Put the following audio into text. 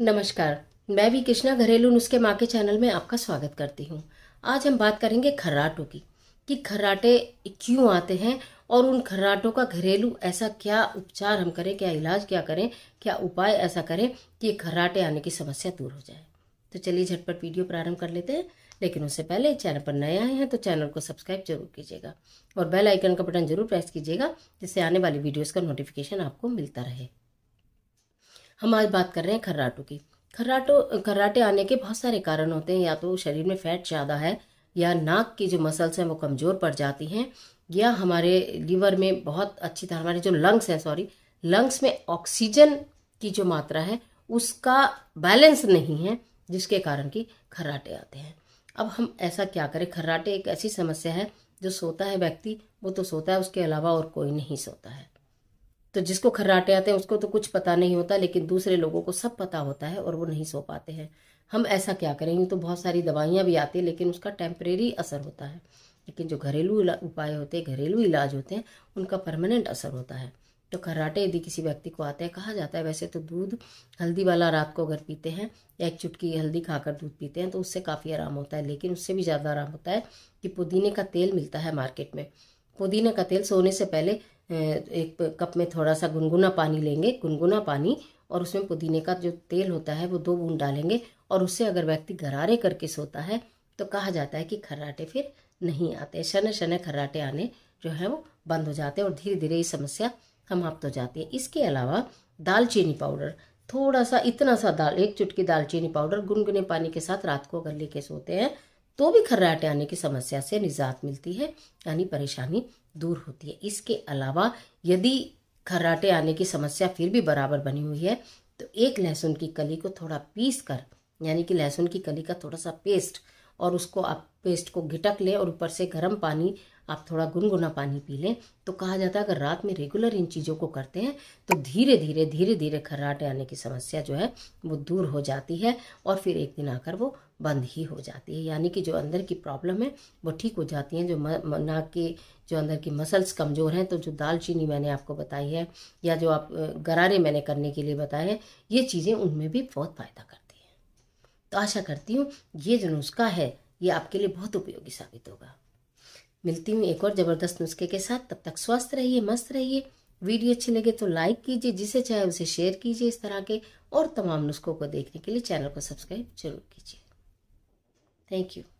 नमस्कार मैं भी कृष्णा घरेलू नुस्खे माँ के चैनल में आपका स्वागत करती हूँ आज हम बात करेंगे खर्राटों की कि खर्राटे क्यों आते हैं और उन खर्राटों का घरेलू ऐसा क्या उपचार हम करें क्या इलाज क्या करें क्या उपाय ऐसा करें कि खर्राटे आने की समस्या दूर हो जाए तो चलिए झटपट वीडियो प्रारंभ कर लेते हैं लेकिन उससे पहले चैनल पर नए आए हैं तो चैनल को सब्सक्राइब जरूर कीजिएगा और बेल आइकन का बटन जरूर प्रेस कीजिएगा जिससे आने वाली वीडियोज़ का नोटिफिकेशन आपको मिलता रहे हम आज बात कर रहे हैं खर्राटों की खर्राटों खर्राटे आने के बहुत सारे कारण होते हैं या तो शरीर में फैट ज़्यादा है या नाक की जो मसल्स हैं वो कमज़ोर पड़ जाती हैं या हमारे लीवर में बहुत अच्छी तरह हमारे जो लंग्स हैं सॉरी लंग्स में ऑक्सीजन की जो मात्रा है उसका बैलेंस नहीं है जिसके कारण कि खर्राटे आते हैं अब हम ऐसा क्या करें खर्राटे एक ऐसी समस्या है जो सोता है व्यक्ति वो तो सोता है उसके अलावा और कोई नहीं सोता है तो जिसको खर्राटे आते हैं उसको तो कुछ पता नहीं होता लेकिन दूसरे लोगों को सब पता होता है और वो नहीं सो पाते हैं हम ऐसा क्या करेंगे तो बहुत सारी दवाइयाँ भी आती हैं लेकिन उसका टेम्परेरी असर होता है लेकिन जो घरेलू उपाय होते हैं घरेलू इलाज होते हैं उनका परमानेंट असर होता है तो खर्राटे यदि किसी व्यक्ति को आते हैं कहा जाता है वैसे तो दूध हल्दी वाला रात को अगर पीते हैं या एक चुटकी हल्दी खाकर दूध पीते हैं तो उससे काफ़ी आराम होता है लेकिन उससे भी ज़्यादा आराम होता है कि पुदीने का तेल मिलता है मार्केट में पुदीना का तेल सोने से पहले एक कप में थोड़ा सा गुनगुना पानी लेंगे गुनगुना पानी और उसमें पुदीने का जो तेल होता है वो दो बूंद डालेंगे और उससे अगर व्यक्ति गरारे करके सोता है तो कहा जाता है कि खर्राटे फिर नहीं आते शन शन खर्राटे आने जो है वो बंद हो जाते हैं और धीरे धीरे ये समस्या समाप्त हो जाती है इसके अलावा दालचीनी पाउडर थोड़ा सा इतना सा दाल एक चुटकी दालचीनी पाउडर गुनगुने पानी के साथ रात को अगर लेके सोते हैं तो भी खर्राटे आने की समस्या से निजात मिलती है यानी परेशानी दूर होती है इसके अलावा यदि खर्राटे आने की समस्या फिर भी बराबर बनी हुई है तो एक लहसुन की कली को थोड़ा पीस कर यानी कि लहसुन की कली का थोड़ा सा पेस्ट और उसको आप पेस्ट को घिटक लें और ऊपर से गर्म पानी आप थोड़ा गुनगुना पानी पी लें तो कहा जाता है अगर रात में रेगुलर इन चीज़ों को करते हैं तो धीरे धीरे धीरे धीरे खर्राटे आने की समस्या जो है वो दूर हो जाती है और फिर एक दिन आकर वो बंद ही हो जाती है यानी कि जो अंदर की प्रॉब्लम है वो ठीक हो जाती हैं जो नाक के जो अंदर की मसल्स कमज़ोर हैं तो जो दालचीनी मैंने आपको बताई है या जो आप गरारे मैंने करने के लिए बताए हैं ये चीज़ें उनमें भी बहुत फ़ायदा करती हैं तो आशा करती हूँ ये जो नुस्खा है ये आपके लिए बहुत उपयोगी साबित होगा मिलती हूँ एक और ज़बरदस्त नुस्खे के साथ तब तक स्वस्थ रहिए मस्त रहिए वीडियो अच्छी लगे तो लाइक कीजिए जिसे चाहे उसे शेयर कीजिए इस तरह के और तमाम नुस्खों को देखने के लिए चैनल को सब्सक्राइब जरूर कीजिए थैंक यू